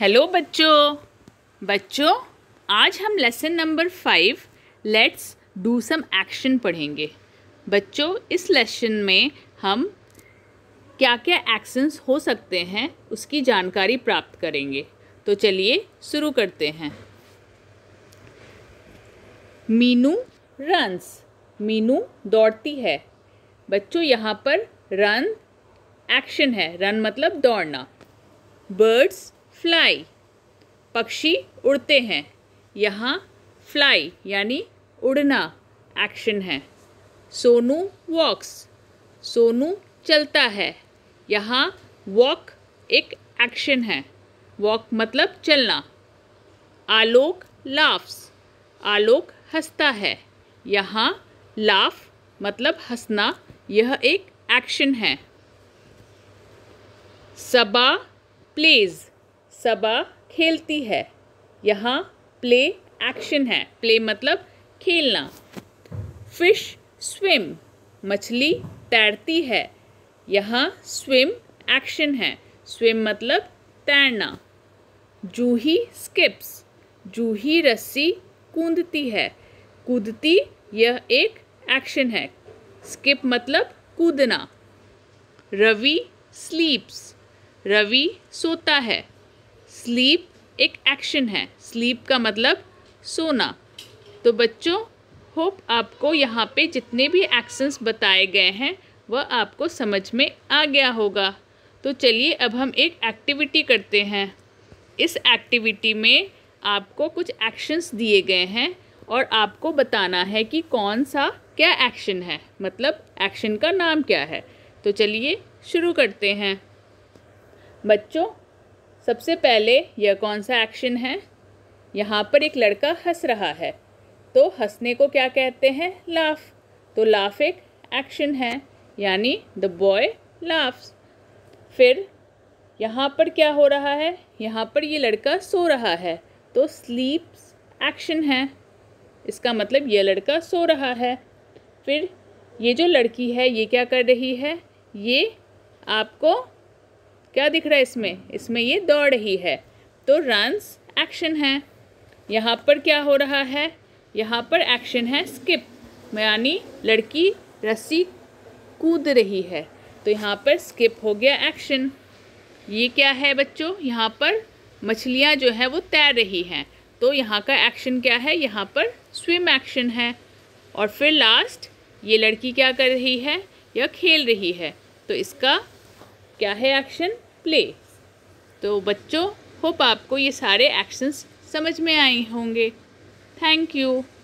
hello बच्चों बच्चों आज हम lesson number five let's do some action पढ़ेंगे बच्चों इस लेसन में हम क्या क्या एक्शंस हो सकते हैं उसकी जानकारी प्राप्त करेंगे तो चलिए शुरू करते हैं मीनू रन्स मीनू दौड़ती है बच्चों यहाँ पर रन एक्शन है रन मतलब दौड़ना बर्ड्स फ्लाई पक्षी उड़ते हैं यहाँ फ्लाई यानी उड़ना एक्शन है सोनू वॉक्स सोनू चलता है यहाँ वॉक एक एक्शन है वॉक मतलब चलना आलोक लाफ्स आलोक हंसता है यहाँ लाफ मतलब हंसना यह एक एक्शन है सबा प्लेज़ सबा खेलती है यहाँ प्ले एक्शन है प्ले मतलब खेलना फिश स्विम मछली तैरती है यहाँ स्विम एक्शन है स्विम मतलब तैरना जूही स्किप्स जूही रस्सी कूदती है कूदती यह एक एक्शन है स्किप मतलब कूदना रवि स्लीप्स रवि सोता है स्लीप एक एक्शन है स्लीप का मतलब सोना तो बच्चों होप आपको यहाँ पे जितने भी एक्शंस बताए गए हैं वह आपको समझ में आ गया होगा तो चलिए अब हम एक एक्टिविटी करते हैं इस एक्टिविटी में आपको कुछ एक्शंस दिए गए हैं और आपको बताना है कि कौन सा क्या एक्शन है मतलब एक्शन का नाम क्या है तो चलिए शुरू करते हैं बच्चों सबसे पहले यह कौन सा एक्शन है यहाँ पर एक लड़का हंस रहा है तो हंसने को क्या कहते हैं लाफ तो लाफ एक एक्शन है यानी द बॉय लाफ्स फिर यहाँ पर क्या हो रहा है यहाँ पर ये लड़का सो रहा है तो स्लीप्स एक्शन है इसका मतलब ये लड़का सो रहा है फिर ये जो लड़की है ये क्या कर रही है ये आपको क्या दिख रहा है इसमें इसमें ये दौड़ रही है तो रन्स एक्शन है यहाँ पर क्या हो रहा है यहाँ पर एक्शन है स्किप यानी लड़की रस्सी कूद रही है तो यहाँ पर स्किप हो गया एक्शन ये क्या है बच्चों यहाँ पर मछलियाँ जो है वो तैर रही हैं तो यहाँ का एक्शन क्या है यहाँ पर स्विम एक्शन है और फिर लास्ट ये लड़की क्या कर रही है या खेल रही है तो इसका क्या है एक्शन प्ले तो बच्चों होप आपको ये सारे एक्शंस समझ में आए होंगे थैंक यू